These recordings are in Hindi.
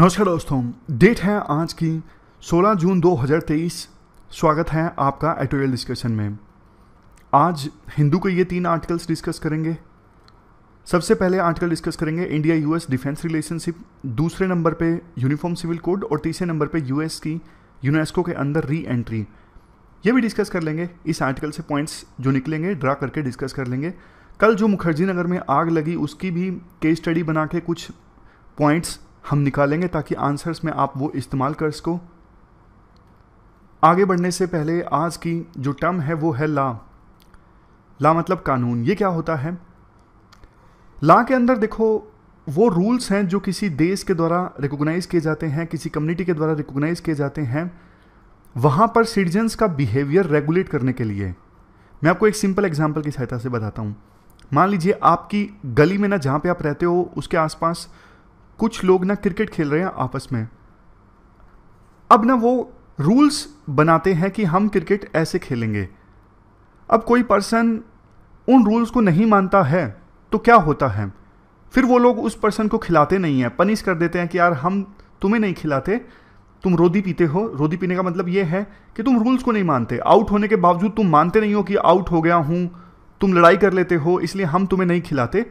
नमस्कार दोस्तों डेट है आज की 16 जून 2023 स्वागत है आपका एटोरियल डिस्कशन में आज हिंदू के ये तीन आर्टिकल्स डिस्कस करेंगे सबसे पहले आर्टिकल डिस्कस करेंगे इंडिया यूएस डिफेंस रिलेशनशिप दूसरे नंबर पे यूनिफॉर्म सिविल कोड और तीसरे नंबर पे यूएस की यूनेस्को के अंदर री एंट्री ये भी डिस्कस कर लेंगे इस आर्टिकल से पॉइंट्स जो निकलेंगे ड्रा करके डिस्कस कर लेंगे कल जो मुखर्जी नगर में आग लगी उसकी भी केस स्टडी बना के कुछ पॉइंट्स हम निकालेंगे ताकि आंसर्स में आप वो इस्तेमाल कर सको आगे बढ़ने से पहले आज की जो टर्म है वो है ला ला मतलब कानून ये क्या होता है ला के अंदर देखो वो रूल्स हैं जो किसी देश के द्वारा रिकोगनाइज किए जाते हैं किसी कम्युनिटी के द्वारा रिकोगनाइज किए जाते हैं वहाँ पर सिटीजन्स का बिहेवियर रेगुलेट करने के लिए मैं आपको एक सिंपल एग्जाम्पल की सहायता से बताता हूँ मान लीजिए आपकी गली में ना जहाँ पे आप रहते हो उसके आसपास कुछ लोग ना क्रिकेट खेल रहे हैं आपस में अब ना वो रूल्स बनाते हैं कि हम क्रिकेट ऐसे खेलेंगे अब कोई पर्सन उन रूल्स को नहीं मानता है तो क्या होता है फिर वो लोग उस पर्सन को खिलाते नहीं हैं पनिश कर देते हैं कि यार हम तुम्हें नहीं खिलाते तुम रोदी पीते हो रोदी पीने का मतलब ये है कि तुम रूल्स को नहीं मानते आउट होने के बावजूद तुम मानते नहीं हो कि आउट हो गया हूँ तुम लड़ाई कर लेते हो इसलिए हम तुम्हें नहीं खिलाते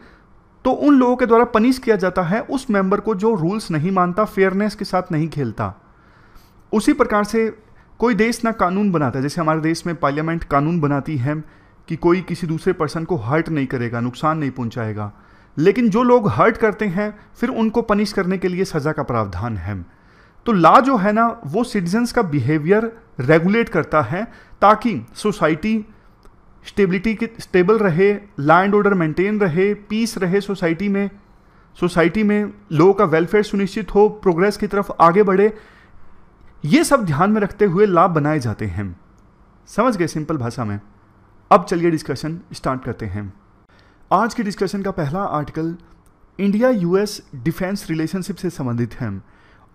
तो उन लोगों के द्वारा पनिश किया जाता है उस मेंबर को जो रूल्स नहीं मानता फेयरनेस के साथ नहीं खेलता उसी प्रकार से कोई देश ना कानून बनाता है जैसे हमारे देश में पार्लियामेंट कानून बनाती है कि कोई किसी दूसरे पर्सन को हर्ट नहीं करेगा नुकसान नहीं पहुंचाएगा लेकिन जो लोग हर्ट करते हैं फिर उनको पनिश करने के लिए सज़ा का प्रावधान है तो लॉ जो है ना वो सिटीजन्स का बिहेवियर रेगुलेट करता है ताकि सोसाइटी स्टेबिलिटी के स्टेबल रहे लैंड ऑर्डर मेंटेन रहे पीस रहे सोसाइटी में सोसाइटी में लोगों का वेलफेयर सुनिश्चित हो प्रोग्रेस की तरफ आगे बढ़े ये सब ध्यान में रखते हुए लाभ बनाए जाते हैं समझ गए सिंपल भाषा में अब चलिए डिस्कशन स्टार्ट करते हैं आज के डिस्कशन का पहला article India US defence relationship से संबंधित है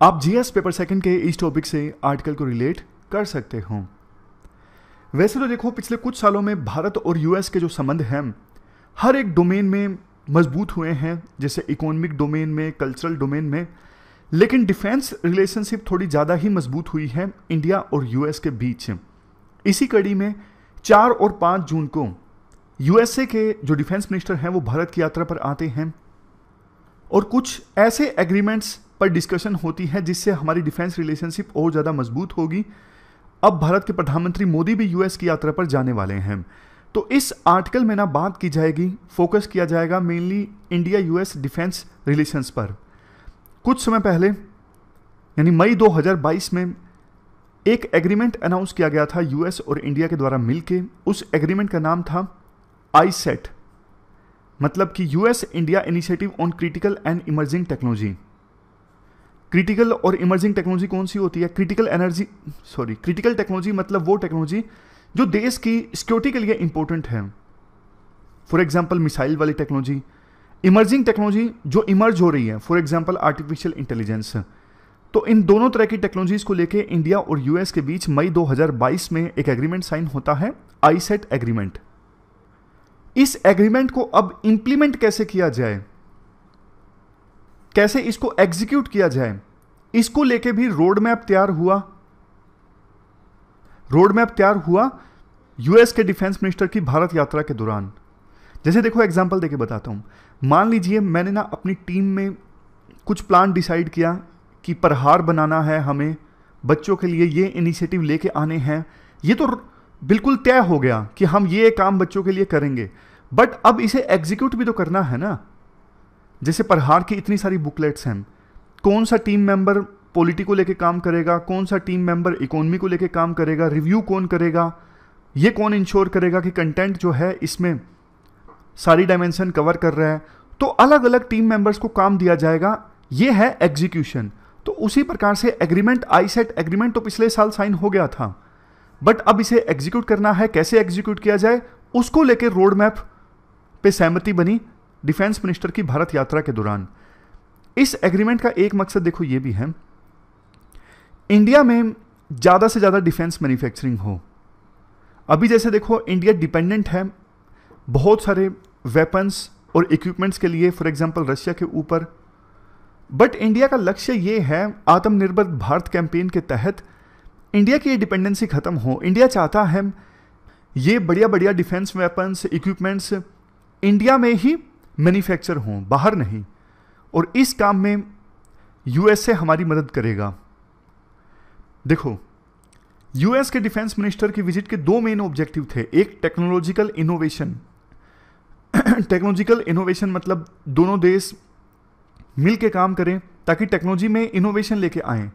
आप जीएस पेपर सेकंड के इस टॉपिक से आर्टिकल को रिलेट कर सकते हो वैसे तो देखो पिछले कुछ सालों में भारत और यूएस के जो संबंध हैं हर एक डोमेन में मजबूत हुए हैं जैसे इकोनॉमिक डोमेन में कल्चरल डोमेन में लेकिन डिफेंस रिलेशनशिप थोड़ी ज़्यादा ही मजबूत हुई है इंडिया और यूएस के बीच इसी कड़ी में चार और पाँच जून को यूएसए के जो डिफेंस मिनिस्टर हैं वो भारत की यात्रा पर आते हैं और कुछ ऐसे एग्रीमेंट्स पर डिस्कशन होती है जिससे हमारी डिफेंस रिलेशनशिप और ज़्यादा मजबूत होगी अब भारत के प्रधानमंत्री मोदी भी यूएस की यात्रा पर जाने वाले हैं तो इस आर्टिकल में ना बात की जाएगी फोकस किया जाएगा mainly India US defence relations पर कुछ समय पहले यानी मई 2022 में एक एग्रीमेंट अनाउंस किया गया था यूएस और इंडिया के द्वारा मिलकर उस एग्रीमेंट का नाम था आईसेट e मतलब कि US India initiative on critical and emerging technology critical और इमर्जिंग टेक्नोलॉजी कौन सी होती है critical energy sorry critical technology मतलब वो टेक्नोलॉजी जो देश की सिक्योरिटी के लिए इंपॉर्टेंट है फॉर एग्जाम्पल मिसाइल वाली टेक्नोलॉजी इमर्जिंग टेक्नोलॉजी जो इमर्ज हो रही है फॉर एग्जाम्पल आर्टिफिशियल इंटेलिजेंस तो इन दोनों तरह की टेक्नोलॉजीज को लेकर इंडिया और यूएस के बीच मई 2022 में एक एग्रीमेंट साइन होता है आईसेट एग्रीमेंट इस एग्रीमेंट को अब इंप्लीमेंट कैसे किया जाए कैसे इसको एग्जीक्यूट किया जाए इसको लेके भी रोड मैप तैयार हुआ रोड मैप तैयार हुआ यूएस के डिफेंस मिनिस्टर की भारत यात्रा के दौरान जैसे देखो एग्जाम्पल देके बताता हूं मान लीजिए मैंने ना अपनी टीम में कुछ प्लान डिसाइड किया कि प्रहार बनाना है हमें बच्चों के लिए ये इनिशिएटिव लेके आने हैं ये तो बिल्कुल तय हो गया कि हम ये काम बच्चों के लिए करेंगे बट अब इसे एग्जीक्यूट भी तो करना है ना जैसे प्रहार की इतनी सारी बुकलेट्स हैं कौन सा टीम मेंबर पॉलिटी को लेके काम करेगा कौन सा टीम मेंबर इकोनॉमी को लेके काम करेगा रिव्यू कौन करेगा ये कौन इंश्योर करेगा कि कंटेंट जो है इसमें सारी डायमेंशन कवर कर रहा है तो अलग अलग टीम मेंबर्स को काम दिया जाएगा ये है एग्जीक्यूशन तो उसी प्रकार से एग्रीमेंट आई सेट एग्रीमेंट तो पिछले साल साइन हो गया था बट अब इसे एग्जीक्यूट करना है कैसे एग्जीक्यूट किया जाए उसको लेकर रोड मैप पे सहमति बनी डिफेंस मिनिस्टर की भारत यात्रा के दौरान इस एग्रीमेंट का एक मकसद देखो ये भी है इंडिया में ज़्यादा से ज़्यादा डिफेंस मैन्युफैक्चरिंग हो अभी जैसे देखो इंडिया डिपेंडेंट है बहुत सारे वेपन्स और इक्विपमेंट्स के लिए फॉर एग्जांपल रशिया के ऊपर बट इंडिया का लक्ष्य ये है आत्मनिर्भर भारत कैंपेन के तहत इंडिया की ये डिपेंडेंसी ख़त्म हो इंडिया चाहता है ये बढ़िया बढ़िया डिफेंस वेपन्स इक्विपमेंट्स इंडिया में ही मैन्युफैक्चर हों बाहर नहीं और इस काम में यूएसए हमारी मदद करेगा देखो यूएस के डिफेंस मिनिस्टर की विजिट के दो मेन ऑब्जेक्टिव थे एक टेक्नोलॉजिकल इनोवेशन टेक्नोलॉजिकल इनोवेशन मतलब दोनों देश मिल के काम करें ताकि टेक्नोलॉजी में इनोवेशन लेके आए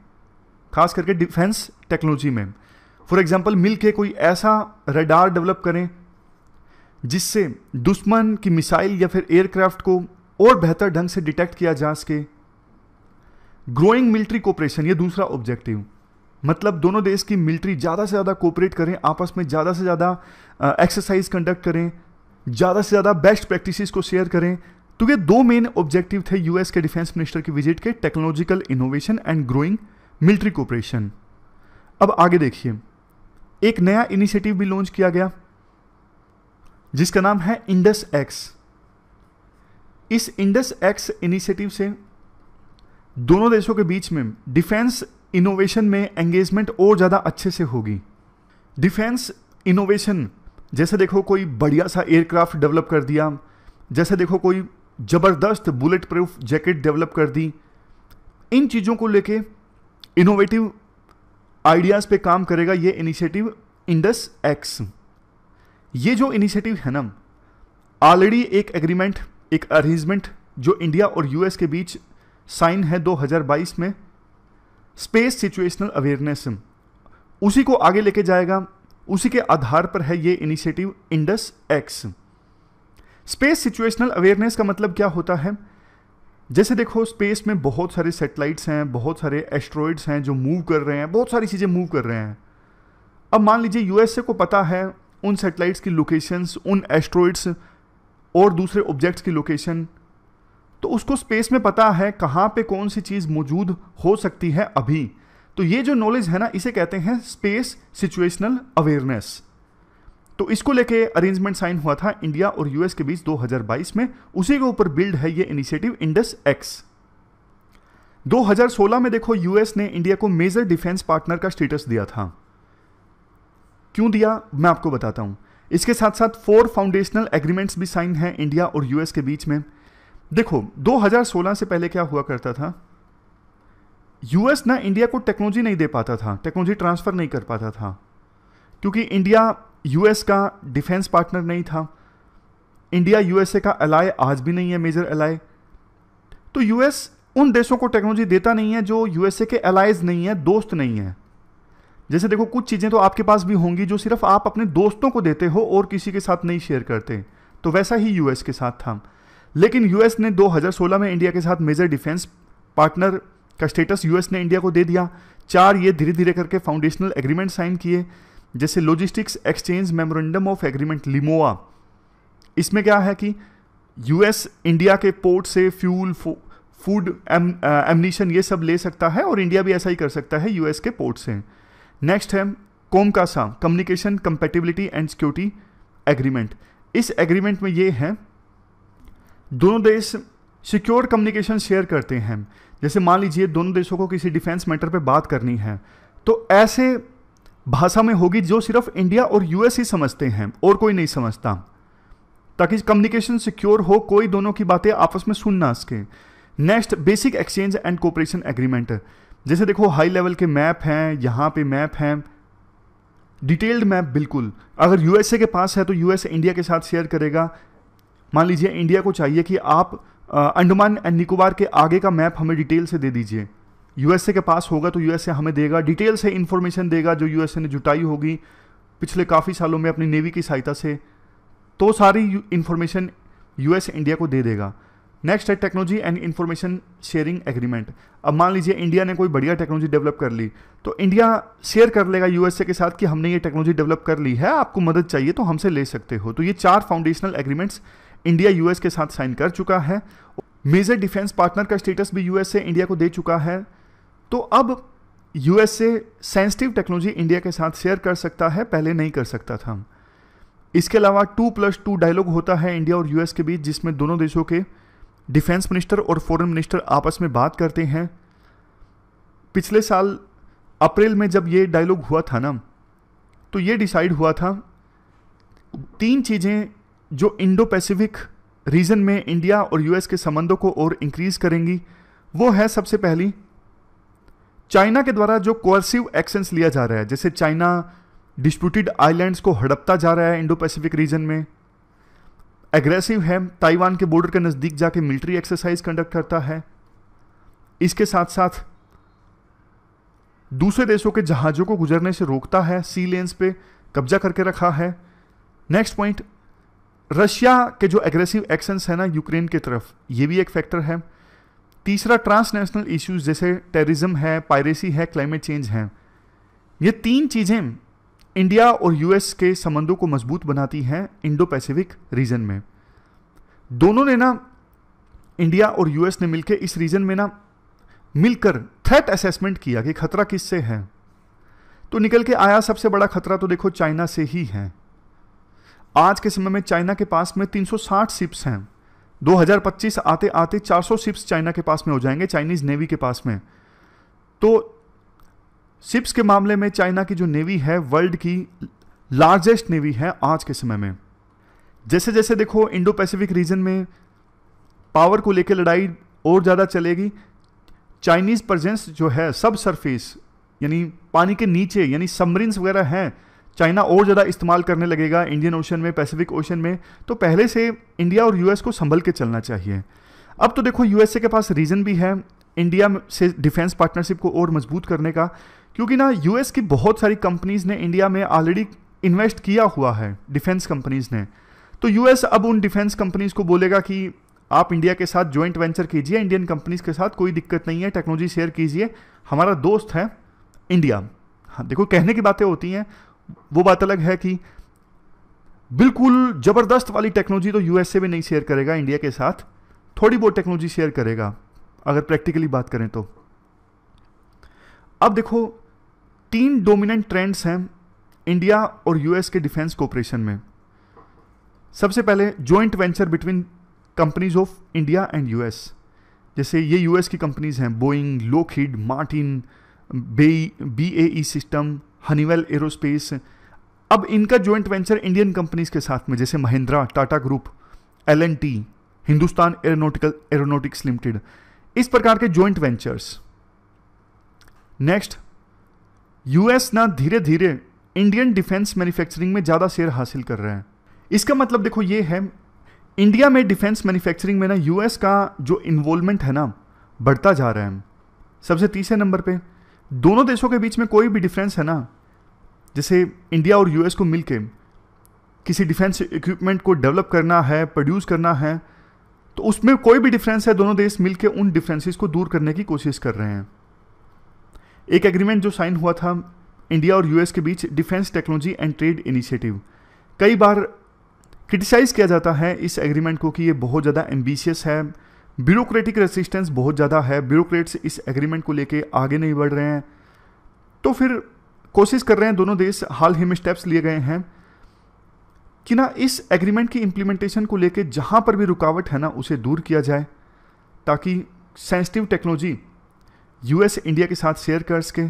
खास करके डिफेंस टेक्नोलॉजी में फॉर एग्जाम्पल मिल के कोई ऐसा रडार डेवलप करें जिससे दुश्मन की मिसाइल या फिर एयरक्राफ्ट को और बेहतर ढंग से डिटेक्ट किया जा सके ग्रोइंग मिलिट्री कोऑपरेशन ये दूसरा ऑब्जेक्टिव मतलब दोनों देश की मिलिट्री ज़्यादा से ज़्यादा कोऑपरेट करें आपस में ज़्यादा से ज़्यादा एक्सरसाइज कंडक्ट करें ज़्यादा से ज़्यादा बेस्ट प्रैक्टिसेस को शेयर करें तो ये दो मेन ऑब्जेक्टिव थे यूएस के डिफेंस मिनिस्टर की विजिट के technological innovation and growing military cooperation अब आगे देखिए एक नया इनिशिएटिव भी लॉन्च किया गया जिसका नाम है इंडस एक्स इस इंडस एक्स इनिशिएटिव से दोनों देशों के बीच में डिफेंस इनोवेशन में एंगेजमेंट और ज़्यादा अच्छे से होगी डिफेंस इनोवेशन जैसे देखो कोई बढ़िया सा एयरक्राफ्ट डेवलप कर दिया जैसे देखो कोई ज़बरदस्त बुलेट प्रूफ जैकेट डेवलप कर दी इन चीज़ों को लेके इनोवेटिव आइडियाज़ पे काम करेगा ये इनिशिएटिव इंडस एक्स ये जो इनिशिएटिव है ना ऑलरेडी एक एग्रीमेंट एक अरेंजमेंट जो इंडिया और यूएस के बीच साइन है 2022 में स्पेस सिचुएशनल अवेयरनेस उसी को आगे लेके जाएगा उसी के आधार पर है ये initiative Indus X space situational awareness का मतलब क्या होता है जैसे देखो स्पेस में बहुत सारे सेटेलाइट्स हैं बहुत सारे एस्ट्रॉइड्स हैं जो मूव कर रहे हैं बहुत सारी चीज़ें मूव कर रहे हैं अब मान लीजिए यूएसए को पता है उन सेटेलाइट्स की लोकेशंस उन एस्ट्रॉइड्स और दूसरे ऑब्जेक्ट्स की लोकेशन तो उसको स्पेस में पता है कहाँ पे कौन सी चीज़ मौजूद हो सकती है अभी तो ये जो नॉलेज है ना इसे कहते हैं स्पेस सिचुएशनल अवेयरनेस तो इसको लेके अरेंजमेंट साइन हुआ था इंडिया और यूएस के बीच 2022 में उसी के ऊपर बिल्ड है ये इनिशिएटिव इंडस एक्स 2016 में देखो यूएस ने इंडिया को मेजर डिफेंस पार्टनर का स्टेटस दिया था क्यों दिया मैं आपको बताता हूं इसके साथ साथ फोर फाउंडेशनल एग्रीमेंट्स भी साइन हैं इंडिया और यूएस के बीच में देखो 2016 से पहले क्या हुआ करता था यूएस ना इंडिया को टेक्नोलॉजी नहीं दे पाता था टेक्नोलॉजी ट्रांसफ़र नहीं कर पाता था क्योंकि इंडिया यूएस का डिफेंस पार्टनर नहीं था इंडिया यूएसए का अलाय आज भी नहीं है मेजर अलाय तो यूएस उन देशों को टेक्नोलॉजी देता नहीं है जो यूएसए के अलाइज नहीं है दोस्त नहीं है जैसे देखो कुछ चीज़ें तो आपके पास भी होंगी जो सिर्फ आप अपने दोस्तों को देते हो और किसी के साथ नहीं शेयर करते तो वैसा ही यूएस के साथ था लेकिन यूएस ने 2016 में इंडिया के साथ मेजर डिफेंस पार्टनर का स्टेटस यूएस ने इंडिया को दे दिया चार ये धीरे धीरे करके फाउंडेशनल एग्रीमेंट साइन किए जैसे logistics exchange memorandum of agreement LEMOA इसमें क्या है कि यूएस इंडिया के पोर्ट से फ्यूल फूड एमनीशन ये सब ले सकता है और इंडिया भी ऐसा ही कर सकता है यूएस के पोर्ट से नेक्स्ट है COMCASA communication compatibility and security agreement इस एग्रीमेंट में ये है दोनों देश सिक्योर कम्युनिकेशन शेयर करते हैं जैसे मान लीजिए दोनों देशों को किसी डिफेंस मैटर पे बात करनी है तो ऐसे भाषा में होगी जो सिर्फ इंडिया और यूएस ही समझते हैं और कोई नहीं समझता ताकि कम्युनिकेशन सिक्योर हो कोई दोनों की बातें आपस में सुन ना सके next basic exchange and cooperation agreement जैसे देखो हाई लेवल के मैप हैं यहाँ पे मैप हैं डिटेल्ड मैप बिल्कुल अगर यूएसए के पास है तो यूएसए इंडिया के साथ शेयर करेगा मान लीजिए इंडिया को चाहिए कि आप अंडमान एंड निकोबार के आगे का मैप हमें डिटेल से दे दीजिए यूएसए के पास होगा तो यूएसए हमें देगा डिटेल से इन्फॉर्मेशन देगा जो यूएसए ने जुटाई होगी पिछले काफ़ी सालों में अपनी नेवी की सहायता से तो सारी इन्फॉर्मेशन यूएस इंडिया को दे देगा नेक्स्ट है technology and information sharing agreement अब मान लीजिए इंडिया ने कोई बढ़िया टेक्नोलॉजी डेवलप कर ली तो इंडिया शेयर कर लेगा यूएसए के साथ कि हमने ये टेक्नोलॉजी डेवलप कर ली है आपको मदद चाहिए तो हमसे ले सकते हो तो ये चार फाउंडेशनल एग्रीमेंट्स इंडिया यूएस के साथ साइन कर चुका है मेजर डिफेंस पार्टनर का स्टेटस भी यूएसए इंडिया को दे चुका है तो अब यूएसए सेंसिटिव टेक्नोलॉजी इंडिया के साथ शेयर कर सकता है पहले नहीं कर सकता था इसके अलावा टू प्लस टू डायलॉग होता है इंडिया और यूएस के बीच जिसमें दोनों देशों के डिफेंस मिनिस्टर और फॉरेन मिनिस्टर आपस में बात करते हैं पिछले साल अप्रैल में जब ये डायलॉग हुआ था ना तो ये डिसाइड हुआ था तीन चीज़ें जो इंडो पैसिफिक रीजन में इंडिया और यूएस के संबंधों को और इंक्रीज करेंगी वो है सबसे पहली चाइना के द्वारा जो कोर्सिव एक्शंस लिया जा रहा है जैसे चाइना डिस्प्यूटेड आइलैंड्स को हड़पता जा रहा है इंडो पैसिफिक रीजन में एग्रेसिव है ताइवान के बॉर्डर के नज़दीक जाके मिलिट्री एक्सरसाइज कंडक्ट करता है इसके साथ साथ दूसरे देशों के जहाज़ों को गुजरने से रोकता है सी लेंस पे कब्जा करके रखा है नेक्स्ट पॉइंट रशिया के जो एग्रेसिव एक्शंस है ना यूक्रेन की तरफ ये भी एक फैक्टर है तीसरा ट्रांसनेशनल इश्यूज जैसे टेररिज्म है पायरेसी है क्लाइमेट चेंज है ये तीन चीज़ें इंडिया और यूएस के संबंधों को मजबूत बनाती हैं इंडो पैसिफिक रीजन में दोनों ने ना इंडिया और यूएस ने मिलकर इस रीजन में ना मिलकर थ्रेट असेसमेंट किया कि खतरा किससे है तो निकल के आया सबसे बड़ा खतरा तो देखो चाइना से ही है आज के समय में चाइना के पास में 360 शिप्स हैं 2025 आते आते 400 शिप्स चाइना के पास में हो जाएंगे चाइनीज नेवी के पास में तो शिप्स के मामले में चाइना की जो नेवी है वर्ल्ड की लार्जेस्ट नेवी है आज के समय में जैसे जैसे देखो इंडो पैसिफिक रीजन में पावर को लेकर लड़ाई और ज़्यादा चलेगी चाइनीज़ प्रजेंस जो है सब सरफेस यानी पानी के नीचे यानी सबमरीन्स वगैरह हैं चाइना और ज़्यादा इस्तेमाल करने लगेगा इंडियन ओशन में पैसिफिक ओशन में तो पहले से इंडिया और यूएस को संभल के चलना चाहिए अब तो देखो यूएसए के पास रीज़न भी है इंडिया से डिफेंस पार्टनरशिप को और मजबूत करने का क्योंकि ना यूएस की बहुत सारी कंपनीज ने इंडिया में ऑलरेडी इन्वेस्ट किया हुआ है डिफेंस कंपनीज ने तो यूएस अब उन डिफेंस कंपनीज को बोलेगा कि आप इंडिया के साथ ज्वाइंट वेंचर कीजिए इंडियन कंपनीज के साथ कोई दिक्कत नहीं है टेक्नोलॉजी शेयर कीजिए हमारा दोस्त है इंडिया हाँ देखो कहने की बातें होती हैं वो बात अलग है कि बिल्कुल ज़बरदस्त वाली टेक्नोलॉजी तो यूएसए में नहीं शेयर करेगा इंडिया के साथ थोड़ी बहुत टेक्नोलॉजी शेयर करेगा अगर प्रैक्टिकली बात करें तो अब देखो तीन डोमिनेंट ट्रेंड्स हैं इंडिया और यूएस के डिफेंस कोऑपरेशन में सबसे पहले joint venture between companies of India and US जैसे ये यूएस की कंपनीज हैं बोइंग लोकहीड मार्टिन बे B A E system Honeywell aerospace अब इनका जॉइंट वेंचर इंडियन कंपनीज के साथ में जैसे Mahindra Tata group L T Hindustan aeronautical aeronautics limited इस प्रकार के जॉइंट वेंचर्स नेक्स्ट यूएस ना धीरे धीरे इंडियन डिफेंस मैन्युफैक्चरिंग में ज़्यादा शेयर हासिल कर रहे हैं इसका मतलब देखो ये है इंडिया में डिफेंस मैन्युफैक्चरिंग में ना यूएस का जो इन्वॉल्वमेंट है ना बढ़ता जा रहा है सबसे तीसरे नंबर पे दोनों देशों के बीच में कोई भी डिफरेंस है ना जैसे इंडिया और यूएस को मिलके किसी डिफेंस इक्विपमेंट को डेवलप करना है प्रोड्यूस करना है तो उसमें कोई भी डिफरेंस है दोनों देश मिलकर उन डिफरेंसेस को दूर करने की कोशिश कर रहे हैं एक एग्रीमेंट जो साइन हुआ था इंडिया और यूएस के बीच defence technology and trade initiative कई बार क्रिटिसाइज़ किया जाता है इस एग्रीमेंट को कि ये बहुत ज़्यादा एम्बिशियस है ब्यूरोक्रेटिक रेसिस्टेंस बहुत ज़्यादा है ब्यूरोक्रेट्स इस एग्रीमेंट को लेके आगे नहीं बढ़ रहे हैं तो फिर कोशिश कर रहे हैं दोनों देश हाल ही में स्टेप्स लिए गए हैं कि ना इस एग्रीमेंट की इम्प्लीमेंटेशन को लेकर जहाँ पर भी रुकावट है ना उसे दूर किया जाए ताकि सेंसिटिव टेक्नोलॉजी यूएस इंडिया के साथ शेयर कर सके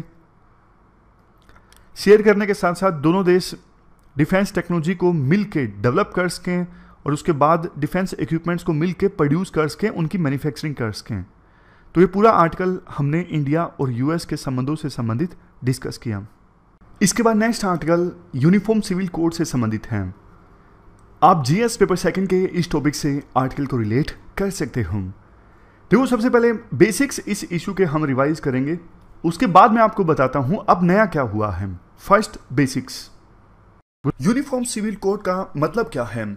शेयर करने के साथ साथ दोनों देश डिफेंस टेक्नोलॉजी को मिल डेवलप कर सकें और उसके बाद डिफेंस इक्विपमेंट्स को मिल प्रोड्यूस कर सकें उनकी मैन्युफैक्चरिंग कर सकें तो ये पूरा आर्टिकल हमने इंडिया और यूएस के संबंधों से संबंधित डिस्कस किया इसके बाद next article uniform civil code से संबंधित हैं आप जीएस पेपर सेकंड के इस टॉपिक से आर्टिकल को रिलेट कर सकते हो देखो तो सबसे पहले बेसिक्स इस इशू के हम रिवाइज करेंगे उसके बाद मैं आपको बताता हूं अब नया क्या हुआ है first basics uniform civil code का मतलब क्या है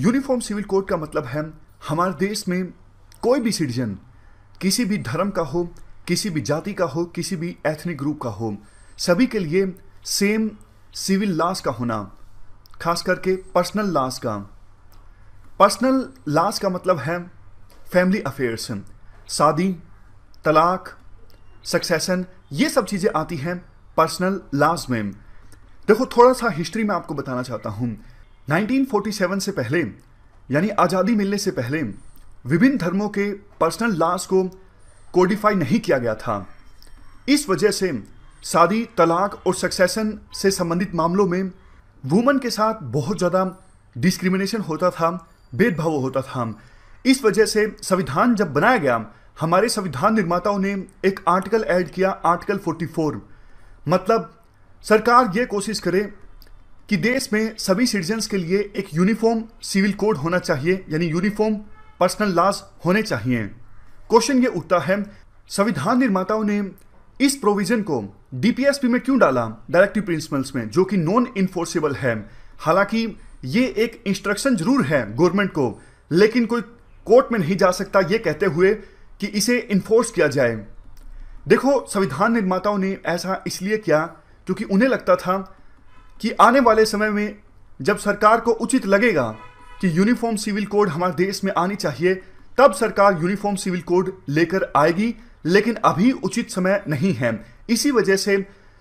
यूनिफॉर्म सिविल कोड का मतलब है हमारे देश में कोई भी सिटीजन किसी भी धर्म का हो किसी भी जाति का हो किसी भी एथनिक ग्रुप का हो सभी के लिए सेम सिविल लॉस का होना खास करके पर्सनल लॉस का पर्सनल लॉस का मतलब है फैमिली अफेयर्स शादी तलाक सक्सेसन ये सब चीज़ें आती हैं पर्सनल लाज में देखो थोड़ा सा हिस्ट्री में आपको बताना चाहता हूँ 1947 से पहले यानी आज़ादी मिलने से पहले विभिन्न धर्मों के पर्सनल लाज को कोडिफाई नहीं किया गया था इस वजह से शादी तलाक और सक्सेसन से संबंधित मामलों में वुमन के साथ बहुत ज़्यादा डिस्क्रिमिनेशन होता था भेदभाव होता था इस वजह से संविधान जब बनाया गया हमारे संविधान निर्माताओं ने एक आर्टिकल ऐड किया आर्टिकल 44 मतलब सरकार ये कोशिश करे कि देश में सभी सिटीजन्स के लिए एक यूनिफॉर्म सिविल कोड होना चाहिए यानी यूनिफॉर्म पर्सनल लॉज होने चाहिए क्वेश्चन ये उठता है संविधान निर्माताओं ने इस प्रोविजन को डीपीएसपी में क्यों डाला डायरेक्टिव प्रिंसिपल्स में जो कि नॉन इन्फोर्सेबल है हालांकि ये एक इंस्ट्रक्शन जरूर है गवर्नमेंट को लेकिन कोई कोर्ट में नहीं जा सकता ये कहते हुए कि इसे इन्फोर्स किया जाए देखो संविधान निर्माताओं ने ऐसा इसलिए किया क्योंकि उन्हें लगता था कि आने वाले समय में जब सरकार को उचित लगेगा कि यूनिफॉर्म सिविल कोड हमारे देश में आनी चाहिए तब सरकार यूनिफॉर्म सिविल कोड लेकर आएगी लेकिन अभी उचित समय नहीं है इसी वजह से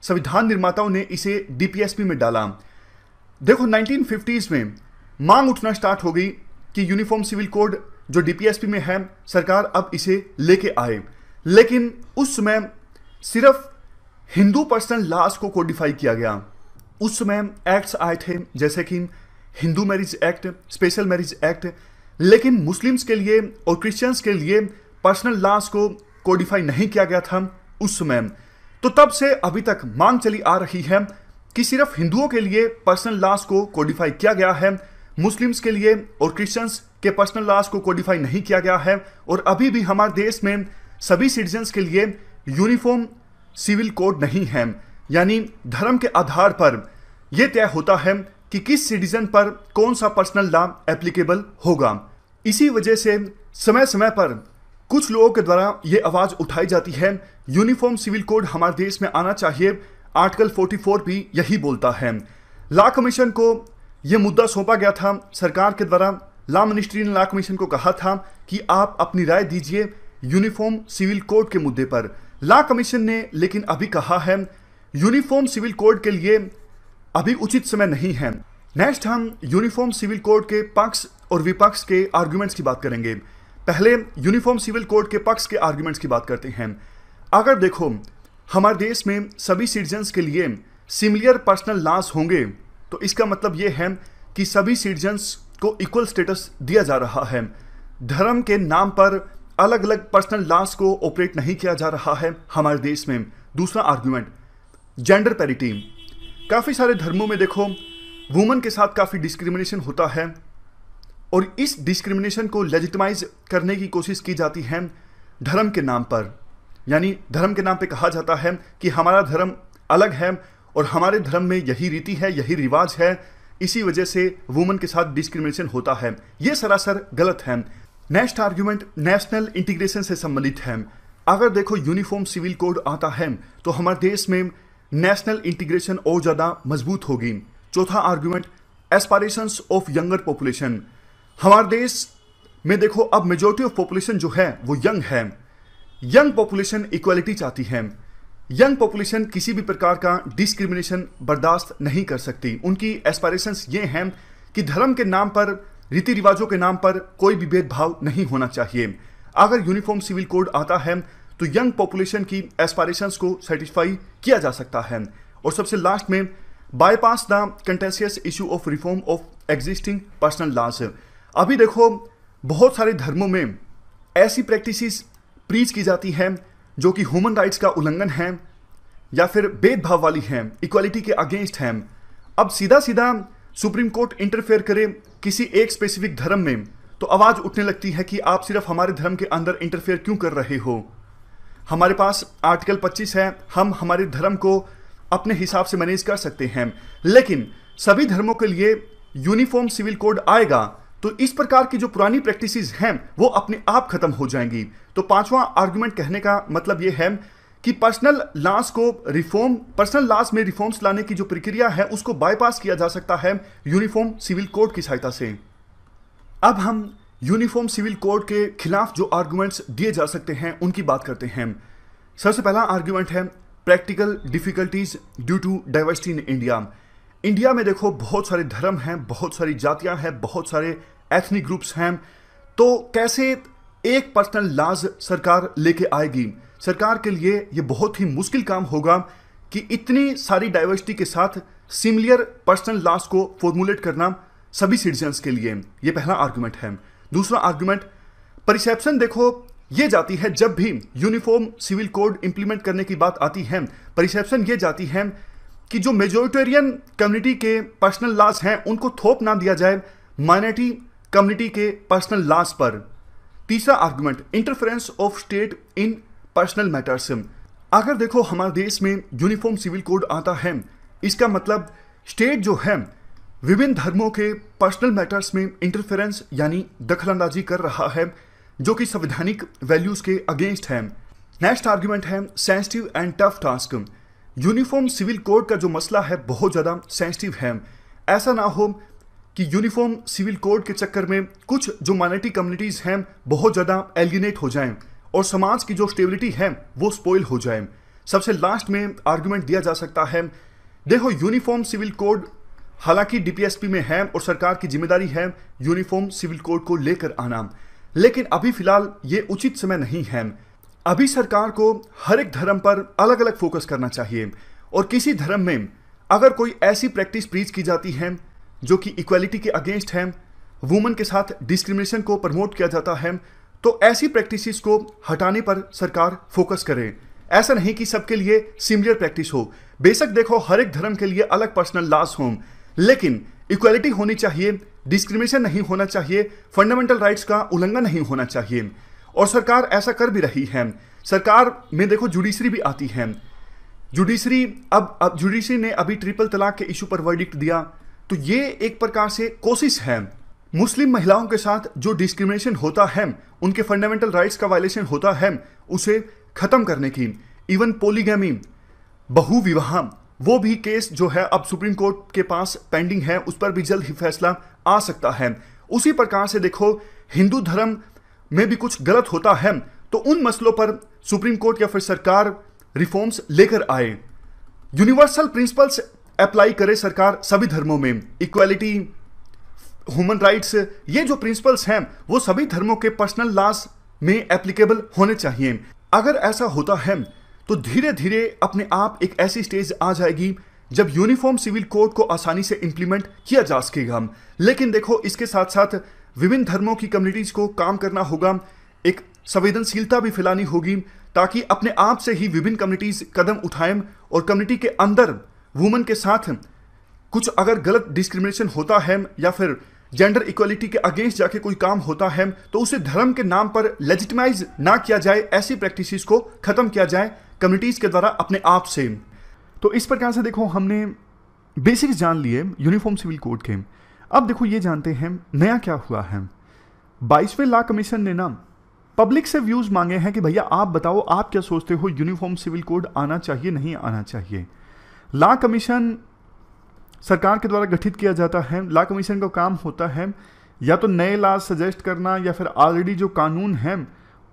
संविधान निर्माताओं ने इसे डीपीएसपी में डाला देखो 1950s में मांग उठना स्टार्ट हो गई कि यूनिफॉर्म सिविल कोड जो डीपीएसपी में है सरकार अब इसे लेके आए लेकिन उस समय सिर्फ हिंदू पर्सनल लॉस को कोडिफाई किया गया उस समय एक्ट्स आए थे जैसे कि Hindu marriage act special marriage act लेकिन मुस्लिम्स के लिए और क्रिश्चियंस के लिए पर्सनल लॉस को कोडिफाई नहीं किया गया था उस समय तो तब से अभी तक मांग चली आ रही है कि सिर्फ हिंदुओं के लिए पर्सनल लॉस को कोडिफाई किया गया है मुस्लिम्स के लिए और क्रिश्चियंस के पर्सनल लॉज को कोडिफाई नहीं किया गया है और अभी भी हमारे देश में सभी सिटीजन्स के लिए यूनिफॉर्म सिविल कोड नहीं है यानी धर्म के आधार पर यह तय होता है कि किस सिटीजन पर कौन सा पर्सनल लॉ एप्लीकेबल होगा इसी वजह से समय समय पर कुछ लोगों के द्वारा ये आवाज़ उठाई जाती है यूनिफॉर्म सिविल कोड हमारे देश में आना चाहिए आर्टिकल 44 भी यही बोलता है लॉ कमीशन को ये मुद्दा सौंपा गया था सरकार के द्वारा लॉ मिनिस्ट्री ने लॉ कमीशन को कहा था कि आप अपनी राय दीजिए यूनिफॉर्म सिविल कोड के मुद्दे पर लॉ कमीशन ने लेकिन अभी कहा है यूनिफॉर्म सिविल कोड के लिए अभी उचित समय नहीं है नेक्स्ट हम यूनिफॉर्म सिविल कोड के पक्ष और विपक्ष के आर्ग्यूमेंट्स की बात करेंगे पहले यूनिफॉर्म सिविल कोड के पक्ष के आर्ग्यूमेंट्स की बात करते हैं अगर देखो हमारे देश में सभी सिटीजन्स के लिए सिमिलियर पर्सनल लॉस होंगे तो इसका मतलब ये है कि सभी सिटीजन्स को इक्वल स्टेटस दिया जा रहा है धर्म के नाम पर अलग अलग पर्सनल लॉस को ऑपरेट नहीं किया जा रहा है हमारे देश में दूसरा आर्ग्यूमेंट जेंडर पैरिटी काफ़ी सारे धर्मों में देखो वुमन के साथ काफ़ी डिस्क्रिमिनेशन होता है और इस डिस्क्रिमिनेशन को लेजिटमाइज करने की कोशिश की जाती है धर्म के नाम पर यानी धर्म के नाम पे कहा जाता है कि हमारा धर्म अलग है और हमारे धर्म में यही रीति है यही रिवाज है इसी वजह से वुमन के साथ डिस्क्रिमिनेशन होता है ये सरासर गलत है नेक्स्ट आर्ग्यूमेंट नेशनल इंटीग्रेशन से संबंधित है अगर देखो यूनिफॉर्म सिविल कोड आता है तो हमारे देश में नेशनल इंटीग्रेशन और ज़्यादा मजबूत होगी चौथा argument aspirations of younger population हमारे देश में देखो अब मेजोरिटी ऑफ पॉपुलेशन जो है वो यंग है यंग पॉपुलेशन इक्वालिटी चाहती है यंग पॉपुलेशन किसी भी प्रकार का डिस्क्रिमिनेशन बर्दाश्त नहीं कर सकती उनकी एस्पायरेशंस ये हैं कि धर्म के नाम पर रीति रिवाजों के नाम पर कोई भी भेदभाव नहीं होना चाहिए अगर यूनिफॉर्म सिविल कोड आता है तो यंग पॉपुलेशन की एस्पायरेशंस को सेटिस्फाई किया जा सकता है और सबसे लास्ट में bypass the contentious issue of reform of existing personal laws अभी देखो बहुत सारे धर्मों में ऐसी प्रैक्टिस प्रीच की जाती हैं जो कि ह्यूमन राइट्स का उल्लंघन है या फिर भेदभाव वाली है इक्वालिटी के अगेंस्ट है अब सीधा सीधा सुप्रीम कोर्ट इंटरफेयर करे किसी एक स्पेसिफिक धर्म में तो आवाज़ उठने लगती है कि आप सिर्फ हमारे धर्म के अंदर इंटरफेयर क्यों कर रहे हो हमारे पास आर्टिकल 25 है हम हमारे धर्म को अपने हिसाब से मैनेज कर सकते हैं लेकिन सभी धर्मों के लिए यूनिफॉर्म सिविल कोड आएगा तो इस प्रकार की जो पुरानी प्रैक्टिसेस हैं वो अपने आप खत्म हो जाएंगी तो पांचवा आर्गुमेंट कहने का मतलब ये है कि पर्सनल लॉस को रिफॉर्म पर्सनल लॉस में रिफॉर्म्स लाने की जो प्रक्रिया है उसको बाईपास किया जा सकता है यूनिफॉर्म सिविल कोड की सहायता से अब हम यूनिफॉर्म सिविल कोड के खिलाफ जो आर्ग्यूमेंट्स दिए जा सकते हैं उनकी बात करते हैं सबसे पहला आर्ग्यूमेंट है practical difficulties due to diversity in India India में देखो बहुत सारे धर्म हैं बहुत सारी जातियां हैं बहुत सारे एथनिक ग्रुप्स हैं तो कैसे एक पर्सनल लाज सरकार लेके आएगी सरकार के लिए ये बहुत ही मुश्किल काम होगा कि इतनी सारी डाइवर्सिटी के साथ सिमिलियर पर्सनल लाज को फॉर्मुलेट करना सभी सिटीजन्स के लिए ये पहला आर्ग्यूमेंट है दूसरा आर्ग्यूमेंट परिसेप्शन देखो ये जाती है जब भी यूनिफॉर्म सिविल कोड इंप्लीमेंट करने की बात आती है परिसेप्शन ये जाती है कि जो मेजोरिटेरियन कम्युनिटी के पर्सनल लॉस हैं उनको थोप ना दिया जाए माइनॉरिटी कम्युनिटी के पर्सनल लॉस पर तीसरा argument interference of state in personal matters अगर देखो हमारे देश में यूनिफॉर्म सिविल कोड आता है इसका मतलब स्टेट जो है विभिन्न धर्मों के पर्सनल मैटर्स में इंटरफेरेंस यानी दखलंदाजी कर रहा है जो कि संवैधानिक वैल्यूज़ के अगेंस्ट है नेक्स्ट आर्ग्यूमेंट है sensitive and tough task uniform civil code का जो मसला है बहुत ज़्यादा सेंसिटिव है ऐसा ना हो कि यूनिफॉर्म सिविल कोड के चक्कर में कुछ जो माइनॉरिटी कम्युनिटीज़ हैं बहुत ज़्यादा एलिनेट हो जाएं और समाज की जो स्टेबिलिटी है वो स्पॉइल हो जाए सबसे लास्ट में आर्ग्यूमेंट दिया जा सकता है देखो यूनिफॉर्म सिविल कोड हालांकि डीपीएसपी में है और सरकार की जिम्मेदारी है यूनिफॉर्म सिविल कोड को लेकर आना लेकिन अभी फिलहाल ये उचित समय नहीं है अभी सरकार को हर एक धर्म पर अलग अलग फोकस करना चाहिए और किसी धर्म में अगर कोई ऐसी प्रैक्टिस प्रीच की जाती है जो कि इक्वलिटी के अगेंस्ट है वुमेन के साथ डिस्क्रिमिनेशन को प्रमोट किया जाता है तो ऐसी प्रैक्टिसेस को हटाने पर सरकार फोकस करे ऐसा नहीं कि सबके लिए सिमिलर प्रैक्टिस हो बेशक देखो हर एक धर्म के लिए अलग पर्सनल लॉस हो लेकिन इक्वलिटी होनी चाहिए डिस्क्रिमिनेशन नहीं होना चाहिए फंडामेंटल राइट्स का उल्लंघन नहीं होना चाहिए और सरकार ऐसा कर भी रही है सरकार में देखो जुडिशरी भी आती है जुडिशरी अब अब जुडिशरी ने अभी ट्रिपल तलाक के इशू पर वर्डिक्ट दिया तो ये एक प्रकार से कोशिश है मुस्लिम महिलाओं के साथ जो डिस्क्रिमिनेशन होता है उनके फंडामेंटल राइट्स का वायलेशन होता है उसे खत्म करने की इवन पोलीगैमी बहुविवाह वो भी केस जो है अब सुप्रीम कोर्ट के पास पेंडिंग है उस पर भी जल्द ही फैसला आ सकता है उसी प्रकार से देखो हिंदू धर्म મે બી કુછ ગલત હોતા હૈ તો ઉન મસલો પર સુપ્રીમ કોર્ટ કે પર સરકાર રિફોર્મ્સ લેકર આયે યુનિવર્સલ પ્રિન્સિપલ્સ એપ્લાય કરે સરકાર સભી ધર્મો મે ઇક્વલિટી હ્યુમન રાઇટ્સ યે જો પ્રિન્સિપલ્સ હૈ વો સભી ધર્મો કે પર્સનલ લાસ મે એપ્લિકેબલ હોને ચાહીએ અગર એસા હોતા હૈ તો ધીરે ધીરે અપને આપ એક એસી સ્ટેજ આ જાયેગી જબ યુનિફોર્મ સિવિલ કોડ કો આસાની સે ઇમ્પ્લીમેન્ટ કિયા જા سکેગા લેકિન દેખો ઇસકે સાથ સાથ विभिन्न धर्मों की कम्युनिटीज़ को काम करना होगा एक संवेदनशीलता भी फैलानी होगी ताकि अपने आप से ही विभिन्न कम्युनिटीज़ कदम उठाएं और कम्युनिटी के अंदर वुमेन के साथ कुछ अगर गलत डिस्क्रिमिनेशन होता है या फिर जेंडर इक्वलिटी के अगेंस्ट जाके कोई काम होता है तो उसे धर्म के नाम पर लेजिटमाइज ना किया जाए ऐसी प्रैक्टिसेस को ख़त्म किया जाए कम्युनिटीज़ के द्वारा अपने आप से तो इस प्रकार से देखो हमने बेसिक्स जान लिए यूनिफॉर्म सिविल कोड के अब देखो ये जानते हैं नया क्या हुआ है बाईसवें ला कमीशन ने ना पब्लिक से व्यूज मांगे हैं कि भैया आप बताओ आप क्या सोचते हो यूनिफॉर्म सिविल कोड आना चाहिए नहीं आना चाहिए ला कमीशन सरकार के द्वारा गठित किया जाता है ला कमीशन का काम होता है या तो नए ला सजेस्ट करना या फिर ऑलरेडी जो कानून है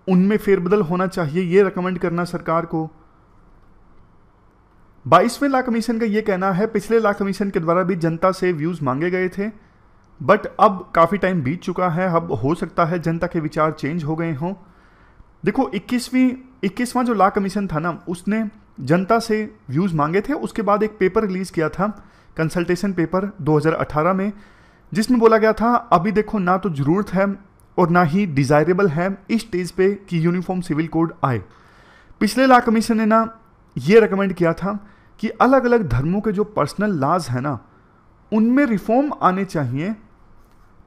उनमें फेरबदल होना चाहिए यह रिकमेंड करना सरकार को बाईसवें ला कमीशन का यह कहना है पिछले ला कमीशन के द्वारा भी जनता से व्यूज मांगे गए थे बट अब काफ़ी टाइम बीत चुका है अब हो सकता है जनता के विचार चेंज हो गए हों देखो इक्कीसवीं इक्कीसवां जो ला कमीशन था ना उसने जनता से व्यूज़ मांगे थे उसके बाद एक पेपर रिलीज़ किया था कंसल्टेशन पेपर 2018 में जिसमें बोला गया था अभी देखो ना तो ज़रूरत है और ना ही डिज़ायरेबल है इस स्टेज पे कि यूनिफॉर्म सिविल कोड आए पिछले ला कमीशन ने ना ये रिकमेंड किया था कि अलग अलग धर्मों के जो पर्सनल लाज हैं ना उनमें रिफॉर्म आने चाहिए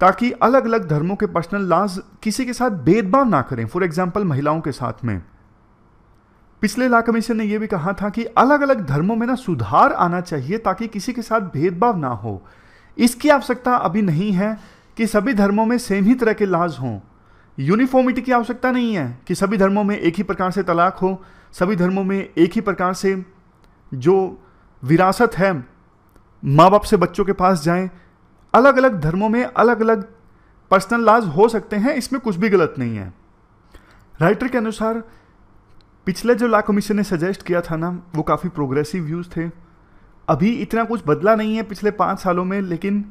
ताकि अलग अलग धर्मों के पर्सनल लॉज किसी के साथ भेदभाव ना करें फॉर एग्जाम्पल महिलाओं के साथ में पिछले ला कमीशन ने यह भी कहा था कि अलग अलग धर्मों में ना सुधार आना चाहिए ताकि किसी के साथ भेदभाव ना हो इसकी आवश्यकता अभी नहीं है कि सभी धर्मों में सेम ही तरह के लाज हों यूनिफॉर्मिटी की आवश्यकता नहीं है कि सभी धर्मों में एक ही प्रकार से तलाक हो सभी धर्मों में एक ही प्रकार से जो विरासत है माँ बाप से बच्चों के पास जाएं अलग अलग धर्मों में अलग अलग पर्सनल लाज हो सकते हैं इसमें कुछ भी गलत नहीं है राइटर के अनुसार पिछले जो ला कमीशन ने सजेस्ट किया था ना वो काफ़ी प्रोग्रेसिव व्यूज़ थे अभी इतना कुछ बदला नहीं है पिछले पाँच सालों में लेकिन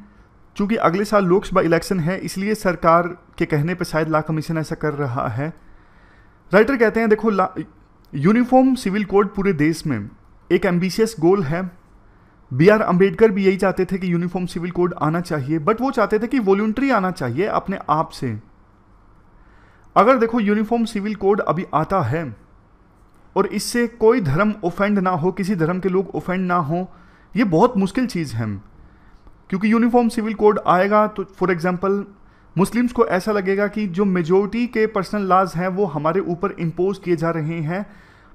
चूंकि अगले साल लोकसभा इलेक्शन है इसलिए सरकार के कहने पर शायद ला कमीशन ऐसा कर रहा है राइटर कहते हैं देखो यूनिफॉर्म सिविल कोड पूरे देश में एक एम्बिशियस गोल है बी आर अम्बेडकर भी यही चाहते थे कि यूनिफॉर्म सिविल कोड आना चाहिए बट वो चाहते थे कि वॉल्ट्री आना चाहिए अपने आप से अगर देखो यूनिफॉर्म सिविल कोड अभी आता है और इससे कोई धर्म ओफेंड ना हो किसी धर्म के लोग ओफेंड ना हो ये बहुत मुश्किल चीज़ है क्योंकि यूनिफॉर्म सिविल कोड आएगा तो फॉर एग्जांपल मुस्लिम्स को ऐसा लगेगा कि जो मेजोरिटी के पर्सनल लाज हैं वो हमारे ऊपर इम्पोज किए जा रहे हैं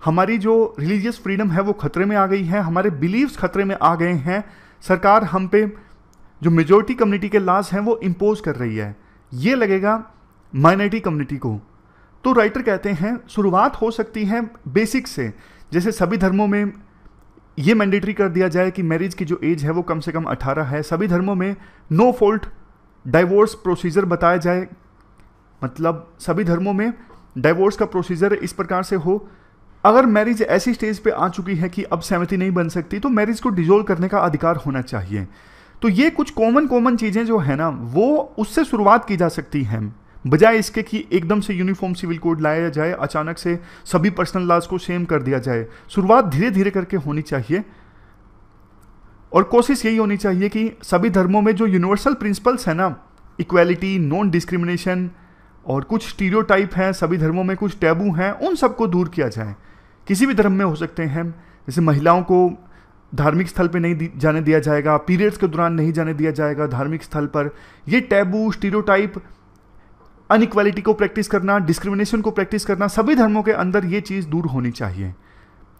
हमारी जो रिलीजियस फ्रीडम है वो खतरे में आ गई है हमारे बिलीव्स खतरे में आ गए हैं सरकार हम पे जो मेजोरिटी कम्युनिटी के लाज हैं वो इम्पोज कर रही है ये लगेगा माइनॉरिटी कम्युनिटी को तो राइटर कहते हैं शुरुआत हो सकती है बेसिक से जैसे सभी धर्मों में ये मैंडेटरी कर दिया जाए कि मैरिज की जो एज है वो कम से कम 18 है सभी धर्मों में नो फॉल्ट डाइवोर्स प्रोसीजर बताया जाए मतलब सभी धर्मों में डाइवोर्स का प्रोसीजर इस प्रकार से हो अगर मैरिज ऐसी स्टेज पे आ चुकी है कि अब सहमति नहीं बन सकती तो मैरिज को डिजोल्व करने का अधिकार होना चाहिए तो ये कुछ कॉमन कॉमन चीज़ें जो है ना वो उससे शुरुआत की जा सकती हैं बजाय इसके कि एकदम से यूनिफॉर्म सिविल कोड लाया जाए अचानक से सभी पर्सनल लॉज को सेम कर दिया जाए शुरुआत धीरे धीरे करके होनी चाहिए और कोशिश यही होनी चाहिए कि सभी धर्मों में जो यूनिवर्सल प्रिंसिपल्स हैं ना इक्वेलिटी नॉन डिस्क्रिमिनेशन और कुछ स्टीरियोटाइप हैं सभी धर्मों में कुछ टैबू हैं उन सबको दूर किया जाए किसी भी धर्म में हो सकते हैं जैसे महिलाओं को धार्मिक स्थल पे नहीं जाने दिया जाएगा पीरियड्स के दौरान नहीं जाने दिया जाएगा धार्मिक स्थल पर ये टैबू स्टीरोटाइप अनइक्वालिटी को प्रैक्टिस करना डिस्क्रिमिनेशन को प्रैक्टिस करना सभी धर्मों के अंदर ये चीज़ दूर होनी चाहिए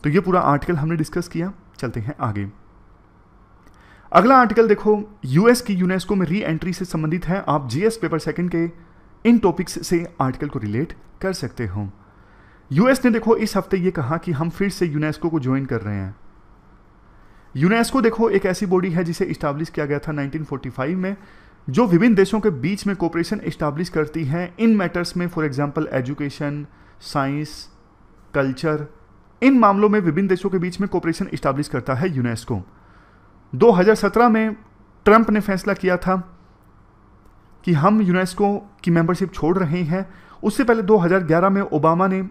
तो ये पूरा आर्टिकल हमने डिस्कस किया चलते हैं आगे अगला आर्टिकल देखो यूएस की यूनेस्को में री एंट्री से संबंधित है आप जीएस पेपर सेकंड के इन टॉपिक्स से आर्टिकल को रिलेट कर सकते हो यूएस ने देखो इस हफ्ते ये कहा कि हम फिर से यूनेस्को को ज्वाइन कर रहे हैं यूनेस्को देखो एक ऐसी बॉडी है जिसे इस्टाब्लिश किया गया था 1945 में जो विभिन्न देशों के बीच में कॉपरेशन इस्टाब्लिश करती है इन मैटर्स में for example education science culture इन मामलों में विभिन्न देशों के बीच में कॉपरेशन इस्टाब्लिश करता है यूनेस्को 2017 में ट्रंप ने फैसला किया था कि हम यूनेस्को की मेंबरशिप छोड़ रहे हैं उससे पहले 2011 में ओबामा ने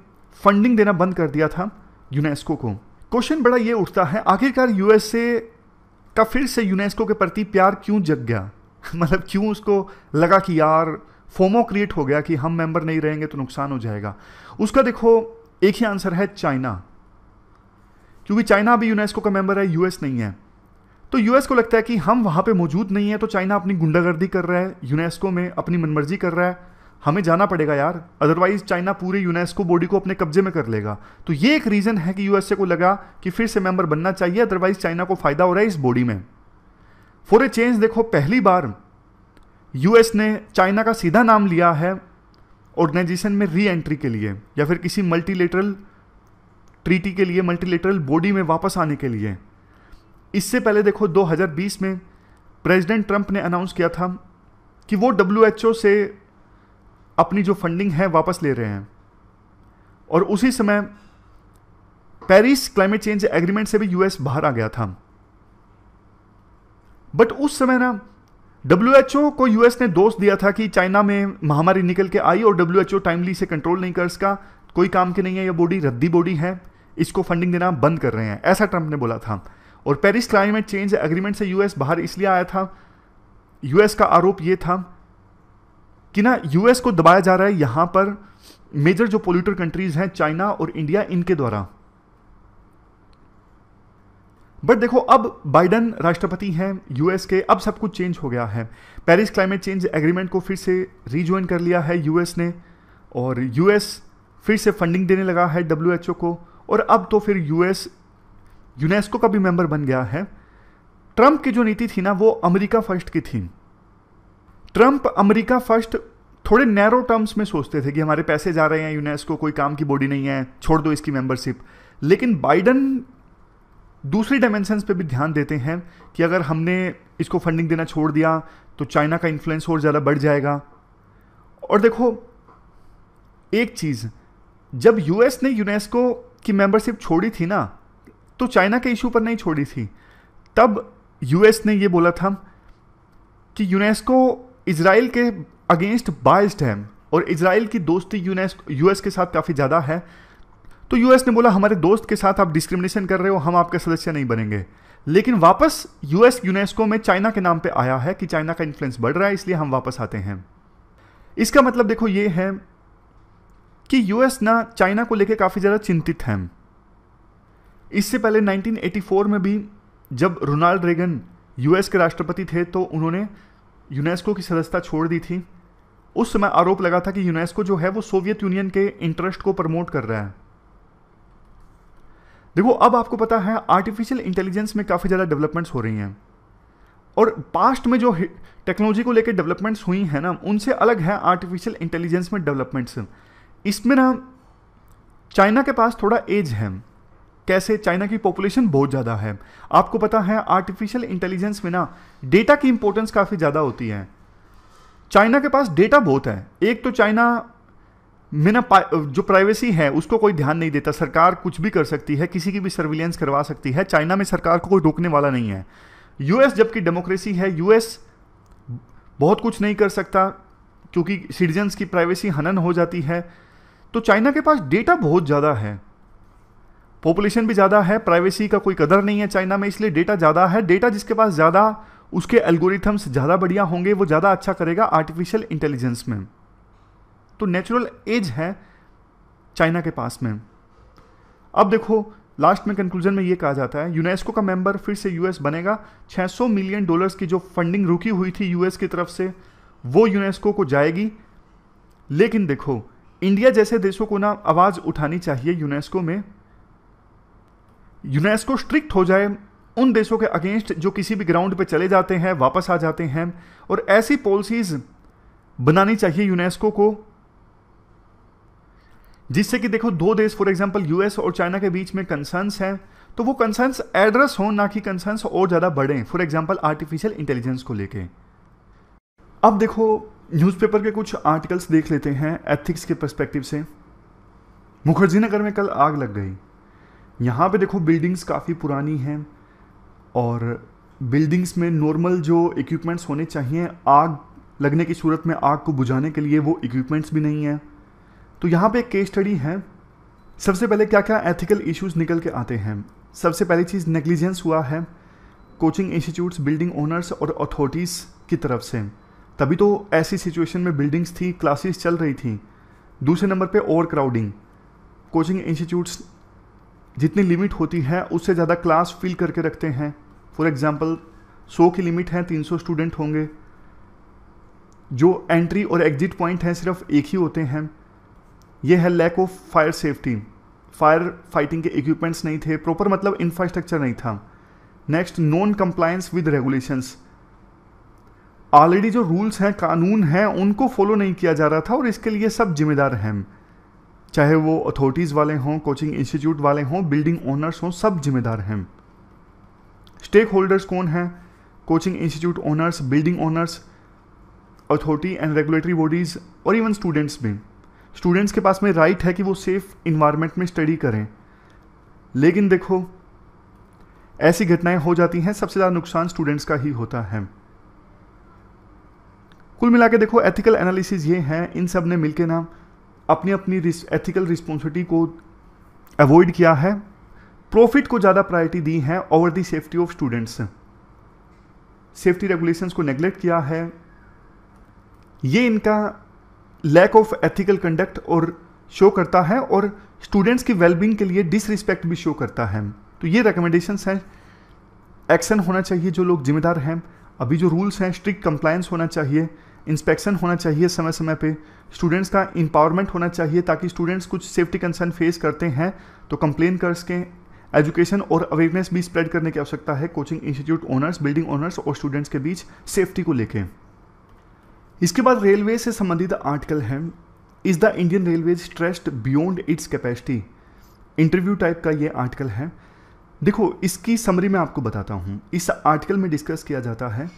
फंडिंग देना बंद कर दिया था यूनेस्को को क्वेश्चन बड़ा ये उठता है आखिरकार यूएसए का फिर से यूनेस्को के प्रति प्यार क्यों जग गया मतलब क्यों उसको लगा कि यार फोमो क्रिएट हो गया कि हम मेंबर नहीं रहेंगे तो नुकसान हो जाएगा उसका देखो एक ही आंसर है चाइना क्योंकि चाइना अभी यूनेस्को का मेंबर है यूएस नहीं है तो यूएस को लगता है कि हम वहां पे मौजूद नहीं है तो चाइना अपनी गुंडागर्दी कर रहा है यूनेस्को में अपनी मनमर्जी कर रहा है हमें जाना पड़ेगा यार अदरवाइज चाइना पूरे यूनेस्को बॉडी को अपने कब्जे में कर लेगा तो ये एक रीज़न है कि यूएसए को लगा कि फिर से मेंबर बनना चाहिए अदरवाइज चाइना को फ़ायदा हो रहा है इस बॉडी में फॉर ए चेंज देखो पहली बार यूएस ने चाइना का सीधा नाम लिया है ऑर्गेनाइजेशन में री एंट्री के लिए या फिर किसी मल्टीलेटरल ट्रीटी के लिए मल्टीलेटरल बॉडी में वापस आने के लिए इससे पहले देखो 2020 में प्रेसिडेंट ट्रंप ने अनाउंस किया था कि वो डब्ल्यू से अपनी जो फंडिंग है वापस ले रहे हैं और उसी समय पेरिस क्लाइमेट चेंज एग्रीमेंट से भी यूएस बाहर आ गया था बट उस समय ना डब्ल्यू को यूएस ने दोष दिया था कि चाइना में महामारी निकल के आई और डब्ल्यू टाइमली से कंट्रोल नहीं कर सका कोई काम की नहीं है यह बॉडी रद्दी बॉडी है इसको फंडिंग देना बंद कर रहे हैं ऐसा ट्रंप ने बोला था और पेरिस क्लाइमेट चेंज एग्रीमेंट से यूएस बाहर इसलिए आया था यूएस का आरोप यह था कि ना यूएस को दबाया जा रहा है यहां पर मेजर जो पोल्यूटर कंट्रीज हैं चाइना और इंडिया इनके द्वारा बट देखो अब बाइडन राष्ट्रपति हैं यूएस के अब सब कुछ चेंज हो गया है पेरिस क्लाइमेट चेंज एग्रीमेंट को फिर से रीज्वाइन कर लिया है यूएस ने और यूएस फिर से फंडिंग देने लगा है डब्ल्यू को और अब तो फिर यूएस यूनेस्को का भी मेंबर बन गया है ट्रंप की जो नीति थी ना वो अमेरिका फर्स्ट की थी ट्रंप अमेरिका फर्स्ट थोड़े नैरो टर्म्स में सोचते थे कि हमारे पैसे जा रहे हैं यूनेस्को कोई काम की बॉडी नहीं है छोड़ दो इसकी मेंबरशिप लेकिन बाइडन दूसरी डायमेंशंस पे भी ध्यान देते हैं कि अगर हमने इसको फंडिंग देना छोड़ दिया तो चाइना का इन्फ्लुएंस और ज़्यादा बढ़ जाएगा और देखो एक चीज़ जब यूएस ने यूनेस्को की मेंबरशिप छोड़ी थी ना तो चाइना के इशू पर नहीं छोड़ी थी तब यूएस ने ये बोला था कि यूनेस्को इसराइल के अगेंस्ट बाइस्ड है और इसराइल की दोस्ती यूएस के साथ काफ़ी ज़्यादा है तो यूएस ने बोला हमारे दोस्त के साथ आप डिस्क्रिमिनेशन कर रहे हो हम आपके सदस्य नहीं बनेंगे लेकिन वापस यूएस यूनेस्को में चाइना के नाम पे आया है कि चाइना का इन्फ्लुएंस बढ़ रहा है इसलिए हम वापस आते हैं इसका मतलब देखो ये है कि यूएस ना चाइना को लेकर काफ़ी ज़्यादा चिंतित हैं इससे पहले 1984 में भी जब रोनाल्ड रेगन यूएस के राष्ट्रपति थे तो उन्होंने यूनेस्को की सदस्यता छोड़ दी थी उस समय आरोप लगा था कि यूनेस्को जो है वो सोवियत यूनियन के इंटरेस्ट को प्रमोट कर रहा है देखो अब आपको पता है आर्टिफिशियल इंटेलिजेंस में काफ़ी ज़्यादा डेवलपमेंट्स हो रही हैं और पास्ट में जो टेक्नोलॉजी को लेकर डेवलपमेंट्स हुई हैं ना उनसे अलग है आर्टिफिशियल इंटेलिजेंस में डेवलपमेंट्स इसमें ना चाइना के पास थोड़ा एज है कैसे चाइना की पॉपुलेशन बहुत ज़्यादा है आपको पता है आर्टिफिशियल इंटेलिजेंस में ना डेटा की इंपॉर्टेंस काफ़ी ज़्यादा होती है चाइना के पास डेटा बहुत है एक तो चाइना में ना जो प्राइवेसी है उसको कोई ध्यान नहीं देता सरकार कुछ भी कर सकती है किसी की भी सर्विलेंस करवा सकती है चाइना में सरकार को कोई रोकने वाला नहीं है यूएस जबकि डेमोक्रेसी है यूएस बहुत कुछ नहीं कर सकता क्योंकि सिटीजन्स की प्राइवेसी हनन हो जाती है तो चाइना के पास डेटा बहुत ज़्यादा है पॉपुलेशन भी ज़्यादा है प्राइवेसी का कोई कदर नहीं है चाइना में इसलिए डेटा ज़्यादा है डेटा जिसके पास ज़्यादा उसके एल्गोरिथम्स ज़्यादा बढ़िया होंगे वो ज़्यादा अच्छा करेगा आर्टिफिशियल इंटेलिजेंस में तो नेचुरल एज है चाइना के पास में अब देखो लास्ट में कंक्लूजन में ये कहा जाता है यूनेस्को का मेंबर फिर से यूएस बनेगा 600 मिलियन डॉलर्स की जो फंडिंग रुकी हुई थी यूएस की तरफ से वो यूनेस्को को जाएगी लेकिन देखो इंडिया जैसे देशों को ना आवाज़ उठानी चाहिए यूनेस्को में यूनेस्को स्ट्रिक्ट हो जाए उन देशों के अगेंस्ट जो किसी भी ग्राउंड पे चले जाते हैं वापस आ जाते हैं और ऐसी पॉलिसीज बनानी चाहिए यूनेस्को को जिससे कि देखो दो देश फॉर एग्जांपल यूएस और चाइना के बीच में कंसर्न्स हैं तो वो कंसर्न्स एड्रेस हो ना कि कंसर्न्स और ज़्यादा बढ़े फॉर एग्जांपल आर्टिफिशियल इंटेलिजेंस को लेके अब देखो न्यूज़पेपर के कुछ आर्टिकल्स देख लेते हैं एथिक्स के परस्पेक्टिव से मुखर्जी नगर में कल आग लग गई यहाँ पे देखो बिल्डिंग्स काफ़ी पुरानी हैं और बिल्डिंग्स में नॉर्मल जो इक्विपमेंट्स होने चाहिए आग लगने की सूरत में आग को बुझाने के लिए वो इक्विपमेंट्स भी नहीं है तो यहाँ पे एक केस स्टडी है सबसे पहले क्या क्या एथिकल इश्यूज निकल के आते हैं सबसे पहली चीज़ नेग्लिजेंस हुआ है कोचिंग इंस्टीट्यूट्स बिल्डिंग ओनर्स और अथॉरिटीज़ की तरफ से तभी तो ऐसी सिचुएशन में बिल्डिंग्स थी क्लासेस चल रही थी दूसरे नंबर पे ओवर क्राउडिंग कोचिंग इंस्टीट्यूट्स जितनी लिमिट होती है उससे ज़्यादा क्लास फिल करके रखते हैं फॉर एग्ज़ाम्पल सौ की लिमिट है तीन सौ स्टूडेंट होंगे जो एंट्री और एग्जिट पॉइंट हैं सिर्फ एक ही होते हैं यह है lack of fire safety fire fighting के इक्विपमेंट्स नहीं थे प्रॉपर मतलब इंफ्रास्ट्रक्चर नहीं था next non compliance with regulations already जो रूल्स हैं कानून हैं उनको फॉलो नहीं किया जा रहा था और इसके लिए सब जिम्मेदार हैं चाहे वो अथॉरिटीज़ वाले हों कोचिंग इंस्टीट्यूट वाले हों बिल्डिंग ओनर्स हों सब जिम्मेदार हैं स्टेक होल्डर्स कौन हैं coaching institute owners building owners authority and regulatory bodies और इवन स्टूडेंट्स भी स्टूडेंट्स के पास में राइट है कि वो सेफ़ इन्वायरमेंट में स्टडी करें लेकिन देखो ऐसी घटनाएं हो जाती हैं सबसे ज़्यादा नुकसान स्टूडेंट्स का ही होता है कुल मिला के देखो एथिकल एनालिसिस ये हैं इन सब ने मिलकर ना अपनी अपनी एथिकल रिस्पॉन्सिबिलिटी को अवॉइड किया है प्रॉफिट को ज़्यादा प्रायोरिटी दी है over the safety of students safety regulations को नेग्लेक्ट किया है ये इनका लैक ऑफ एथिकल कंडक्ट और शो करता है और स्टूडेंट्स की वेलबींग के लिए डिसरिस्पेक्ट भी शो करता है तो ये रिकमेंडेशंस हैं एक्शन होना चाहिए जो लोग जिम्मेदार हैं अभी जो रूल्स हैं स्ट्रिक्ट कंप्लायंस होना चाहिए इंस्पेक्शन होना चाहिए समय समय पे स्टूडेंट्स का इंपावरमेंट होना चाहिए ताकि स्टूडेंट्स कुछ सेफ्टी कंसर्न फेस करते हैं तो कंप्लेन कर सकें एजुकेशन और अवेयरनेस भी स्प्रेड करने की आवश्यकता है coaching institute owners building owners और स्टूडेंट्स के बीच सेफ्टी को लेकर इसके बाद रेलवे से संबंधित आर्टिकल है is the Indian railway stressed beyond its capacity interview type का ये आर्टिकल है देखो इसकी समरी मैं आपको बताता हूँ इस आर्टिकल में डिस्कस किया जाता है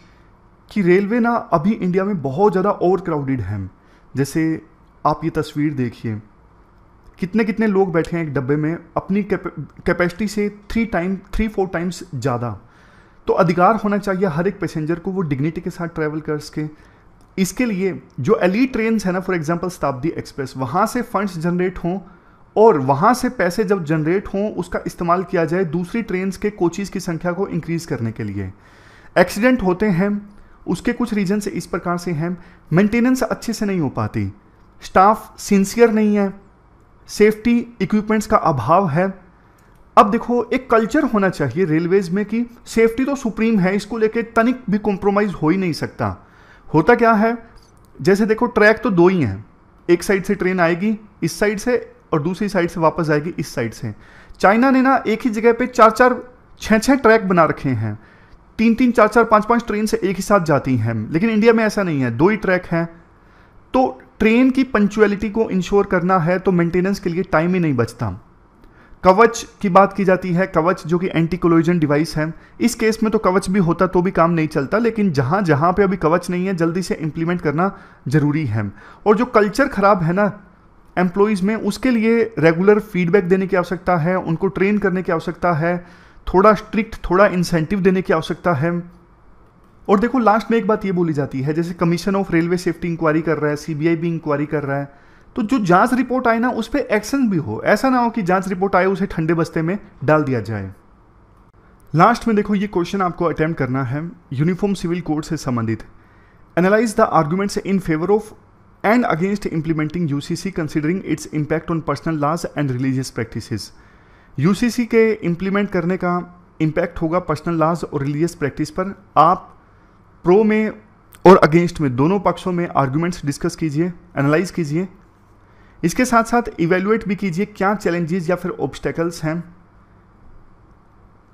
कि रेलवे ना अभी इंडिया में बहुत ज़्यादा ओवर क्राउडेड है जैसे आप ये तस्वीर देखिए कितने कितने लोग बैठे हैं एक डब्बे में अपनी कैपेसिटी से three time three four times ज़्यादा तो अधिकार होना चाहिए हर एक पैसेंजर को वो डिग्निटी के साथ ट्रैवल कर सके इसके लिए जो एली ट्रेन है ना फॉर एग्जाम्पल शताब्दी एक्सप्रेस वहाँ से फंड्स जनरेट हों और वहाँ से पैसे जब जनरेट हों उसका इस्तेमाल किया जाए दूसरी ट्रेन के कोचिज़ की संख्या को इंक्रीज़ करने के लिए एक्सीडेंट होते हैं उसके कुछ रीजन से इस प्रकार से हैं मेंटेनेंस अच्छे से नहीं हो पाती स्टाफ सिंसियर नहीं है सेफ्टी इक्विपमेंट्स का अभाव है अब देखो एक कल्चर होना चाहिए रेलवेज में कि सेफ्टी तो सुप्रीम है इसको लेके तनिक भी कॉम्प्रोमाइज़ हो ही नहीं सकता होता क्या है जैसे देखो ट्रैक तो दो ही हैं एक साइड से ट्रेन आएगी इस साइड से और दूसरी साइड से वापस आएगी इस साइड से चाइना ने ना एक ही जगह पे चार चार छः छः ट्रैक बना रखे हैं तीन तीन चार चार पाँच पाँच ट्रेन से एक ही साथ जाती हैं लेकिन इंडिया में ऐसा नहीं है दो ही ट्रैक हैं तो ट्रेन की पंचुअलिटी को इंश्योर करना है तो मेंटेनेंस के लिए टाइम ही नहीं बचता कवच की बात की जाती है कवच जो कि एंटी कोलोजन डिवाइस है इस केस में तो कवच भी होता तो भी काम नहीं चलता लेकिन जहाँ जहाँ पे अभी कवच नहीं है जल्दी से इम्प्लीमेंट करना ज़रूरी है और जो कल्चर ख़राब है ना एम्प्लॉयज़ में उसके लिए रेगुलर फीडबैक देने की आवश्यकता है उनको ट्रेन करने की आवश्यकता है थोड़ा स्ट्रिक्ट थोड़ा इंसेंटिव देने की आवश्यकता है और देखो लास्ट में एक बात ये बोली जाती है जैसे commission of railway safety inquiry कर रहा है सीबीआई भी इंक्वायरी कर रहा है तो जो जांच रिपोर्ट आए ना उस पर एक्शन भी हो ऐसा ना हो कि जांच रिपोर्ट आए उसे ठंडे बस्ते में डाल दिया जाए लास्ट में देखो ये क्वेश्चन आपको अटैम्प्ट करना है यूनिफॉर्म सिविल कोड से संबंधित analyse the arguments in favour of and against implementing UCC considering its impact on personal laws and religious practices UCC के इम्प्लीमेंट करने का इम्पैक्ट होगा पर्सनल लॉज और रिलीजियस प्रैक्टिस पर आप प्रो में और अगेंस्ट में दोनों पक्षों में आर्ग्यूमेंट्स डिस्कस कीजिए एनालाइज कीजिए इसके साथ साथ इवेल्युएट भी कीजिए क्या चैलेंजेस या फिर ऑब्स्टेकल्स हैं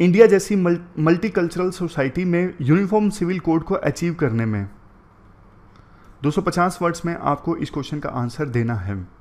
इंडिया जैसी मल्टीकल्चरल सोसाइटी में यूनिफॉर्म सिविल कोड को अचीव करने में 250 वर्ड्स में आपको इस क्वेश्चन का आंसर देना है